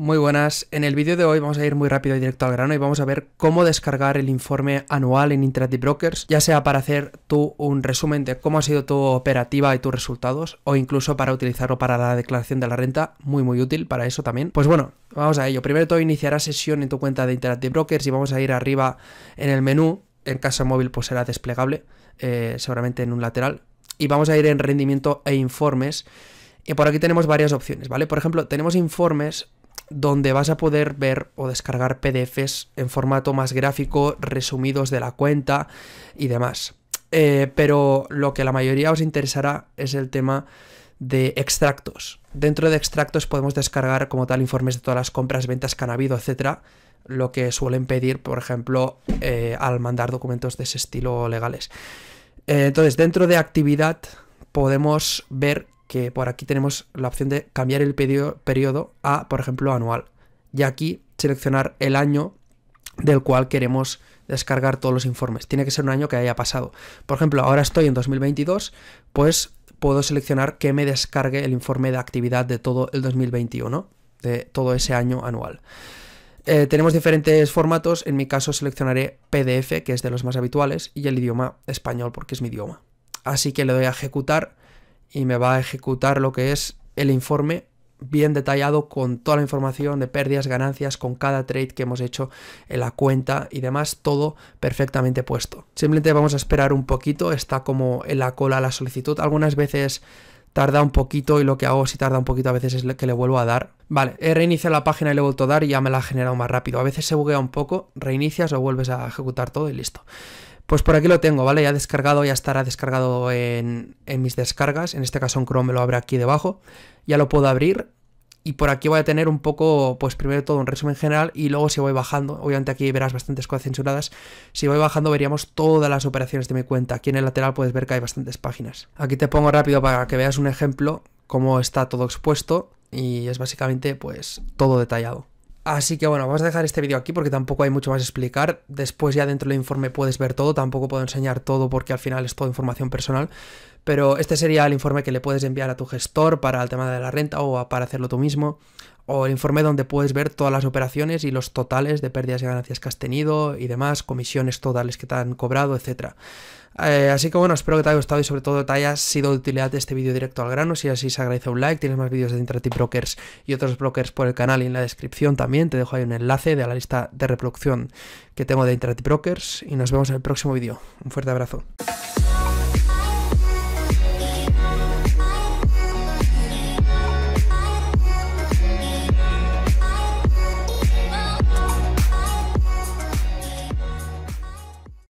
Muy buenas, en el vídeo de hoy vamos a ir muy rápido y directo al grano y vamos a ver cómo descargar el informe anual en Interactive Brokers, ya sea para hacer tú un resumen de cómo ha sido tu operativa y tus resultados o incluso para utilizarlo para la declaración de la renta, muy muy útil para eso también. Pues bueno, vamos a ello. Primero todo iniciará sesión en tu cuenta de Interactive Brokers y vamos a ir arriba en el menú, en casa móvil pues será desplegable, eh, seguramente en un lateral, y vamos a ir en rendimiento e informes. Y por aquí tenemos varias opciones, ¿vale? Por ejemplo, tenemos informes donde vas a poder ver o descargar PDFs en formato más gráfico, resumidos de la cuenta y demás. Eh, pero lo que la mayoría os interesará es el tema de extractos. Dentro de extractos podemos descargar como tal informes de todas las compras, ventas que han habido, etcétera, lo que suelen pedir, por ejemplo, eh, al mandar documentos de ese estilo legales. Eh, entonces, dentro de actividad podemos ver que por aquí tenemos la opción de cambiar el periodo a, por ejemplo, anual. Y aquí seleccionar el año del cual queremos descargar todos los informes. Tiene que ser un año que haya pasado. Por ejemplo, ahora estoy en 2022, pues puedo seleccionar que me descargue el informe de actividad de todo el 2021, de todo ese año anual. Eh, tenemos diferentes formatos, en mi caso seleccionaré PDF, que es de los más habituales, y el idioma español, porque es mi idioma. Así que le doy a ejecutar y me va a ejecutar lo que es el informe bien detallado con toda la información de pérdidas, ganancias, con cada trade que hemos hecho en la cuenta y demás, todo perfectamente puesto. Simplemente vamos a esperar un poquito, está como en la cola la solicitud. Algunas veces tarda un poquito y lo que hago si tarda un poquito a veces es que le vuelvo a dar. Vale, he reiniciado la página y le he vuelto a dar y ya me la ha generado más rápido. A veces se buguea un poco, reinicias o vuelves a ejecutar todo y listo. Pues por aquí lo tengo, ¿vale? Ya descargado, ya estará descargado en, mis descargas. En este caso en Chrome lo abre aquí debajo. Ya lo puedo abrir. Y por aquí voy a tener un poco, pues primero todo un resumen general y luego si voy bajando, obviamente aquí verás bastantes cosas censuradas, si voy bajando veríamos todas las operaciones de mi cuenta. Aquí en el lateral puedes ver que hay bastantes páginas. Aquí te pongo rápido para que veas un ejemplo, cómo está todo expuesto y es básicamente pues todo detallado. Así que bueno, vamos a dejar este vídeo aquí porque tampoco hay mucho más que explicar. Después ya dentro del informe puedes ver todo, tampoco puedo enseñar todo porque al final es toda información personal. Pero este sería el informe que le puedes enviar a tu gestor para el tema de la renta o para hacerlo tú mismo o el informe donde puedes ver todas las operaciones y los totales de pérdidas y ganancias que has tenido y demás, comisiones totales que te han cobrado, etc. Eh, así que bueno, espero que te haya gustado y sobre todo te haya sido de utilidad este vídeo directo al grano. Si así se agradece un like, tienes más vídeos de Interactive Brokers y otros brokers por el canal y en la descripción también. Te dejo ahí un enlace de la lista de reproducción que tengo de Interactive Brokers y nos vemos en el próximo vídeo. Un fuerte abrazo.